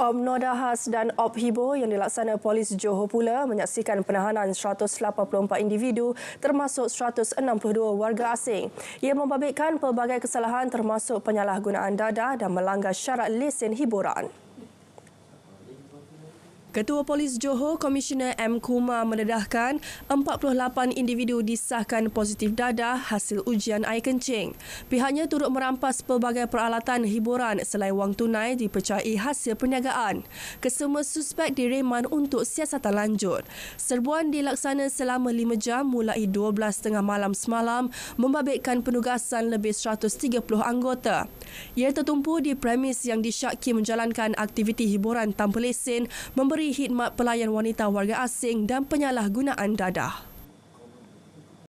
Omnodahas dan Obhibo yang dilaksana polis Johor pula menyaksikan penahanan 184 individu termasuk 162 warga asing. Ia membabitkan pelbagai kesalahan termasuk penyalahgunaan dadah dan melanggar syarat lesen hiburan. Ketua Polis Johor Komisioner M. Kuma, mendedahkan 48 individu disahkan positif dadah hasil ujian air kencing. Pihaknya turut merampas pelbagai peralatan hiburan selain wang tunai dipercayai hasil perniagaan. Kesemua suspek direman untuk siasatan lanjut. Serbuan dilaksana selama 5 jam mulai 12.30 malam semalam membabitkan penugasan lebih 130 anggota. Ia tertumpu di premis yang disyaki menjalankan aktiviti hiburan tanpa lesen memberi memberi khidmat pelayan wanita warga asing dan penyalahgunaan dadah.